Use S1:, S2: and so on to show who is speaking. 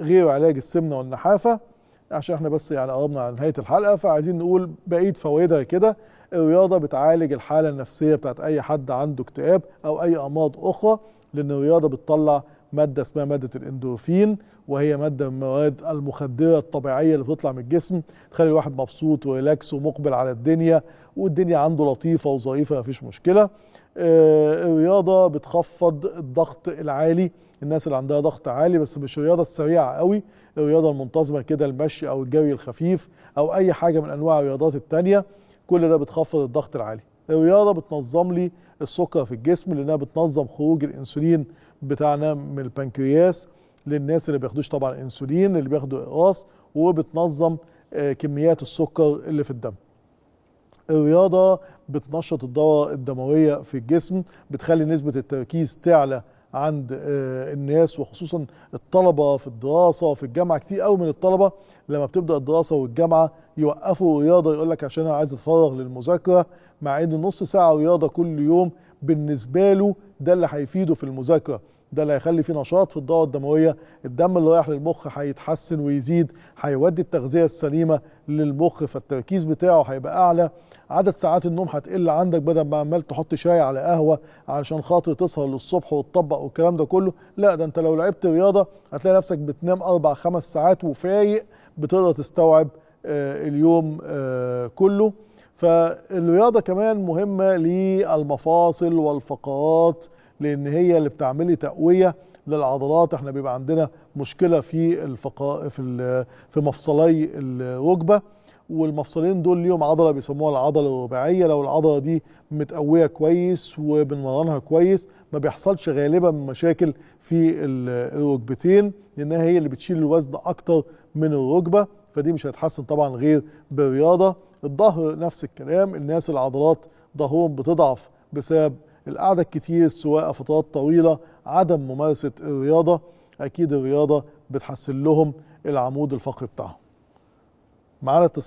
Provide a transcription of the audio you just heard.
S1: غير علاج السمنه والنحافه عشان احنا بس يعني قربنا على نهايه الحلقه فعايزين نقول بقيه فوائدها كده الرياضه بتعالج الحاله النفسيه بتاعت اي حد عنده اكتئاب او اي امراض اخرى لان الرياضه بتطلع ماده اسمها ماده الاندورفين وهي ماده من المواد المخدره الطبيعيه اللي بتطلع من الجسم تخلي الواحد مبسوط وريلاكس ومقبل على الدنيا والدنيا عنده لطيفه وظريفه مفيش مشكله آه، الرياضه بتخفض الضغط العالي الناس اللي عندها ضغط عالي بس مش الرياضه السريعه قوي الرياضه المنتظمه كده المشي او الجري الخفيف او اي حاجه من انواع الرياضات التانيه كل ده بتخفض الضغط العالي الرياضه بتنظم لي السكر في الجسم لانها بتنظم خروج الانسولين بتاعنا من البنكرياس للناس اللي بياخدوش طبعا انسولين اللي بياخدوا اقراص وبتنظم آه، كميات السكر اللي في الدم الرياضة بتنشط الدورة الدموية في الجسم بتخلي نسبة التركيز تعلى عند آه، الناس وخصوصا الطلبه في الدراسه في الجامعه كتير قوي من الطلبه لما بتبدا الدراسه والجامعه يوقفوا رياضه يقول لك عشان انا عايز اتفرغ للمذاكره مع ان نص ساعه رياضه كل يوم بالنسبه له ده اللي هيفيده في المذاكره ده اللي هيخلي فيه نشاط في الدورة الدموية الدم اللي رايح للمخ هيتحسن ويزيد هيودي التغذية السليمة للمخ فالتركيز بتاعه هيبقى أعلى عدد ساعات النوم هتقل عندك بدل ما عمال تحط شاي على قهوة علشان خاطر تسهر للصبح وتطبق والكلام ده كله لا ده انت لو لعبت رياضة هتلاقي نفسك بتنام أربع خمس ساعات وفايق بتقدر تستوعب آه، اليوم آه، كله فالرياضة كمان مهمة للمفاصل والفقرات لأن هي اللي بتعملي تقوية للعضلات احنا بيبقى عندنا مشكلة في الفقا... في في مفصلي الركبة والمفصلين دول ليهم عضلة بيسموها العضلة الرباعية لو العضلة دي متقوية كويس وبنمرنها كويس ما بيحصلش غالبا مشاكل في الركبتين لأنها هي اللي بتشيل الوزن أكتر من الركبة فدي مش هتحسن طبعا غير بالرياضة الظهر نفس الكلام الناس العضلات ظهرهم بتضعف بسبب القعدة الكتير سواء فترات طويلة عدم ممارسة الرياضة أكيد الرياضة بتحسن لهم العمود الفقري بتاعهم معانا